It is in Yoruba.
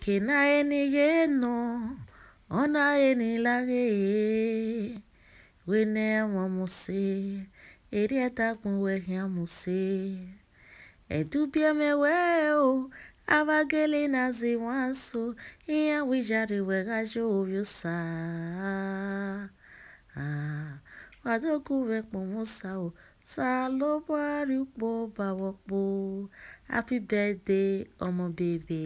eni kenaeni yeno onaeni lageye wene wamuse eriatakun wehiamuse edubiemeweo avagele nazi wansu iya wijari wegajo ovyosa ah, wadokuve kpomosao salobariukpo bawokpo happy birthday ọmọ baby.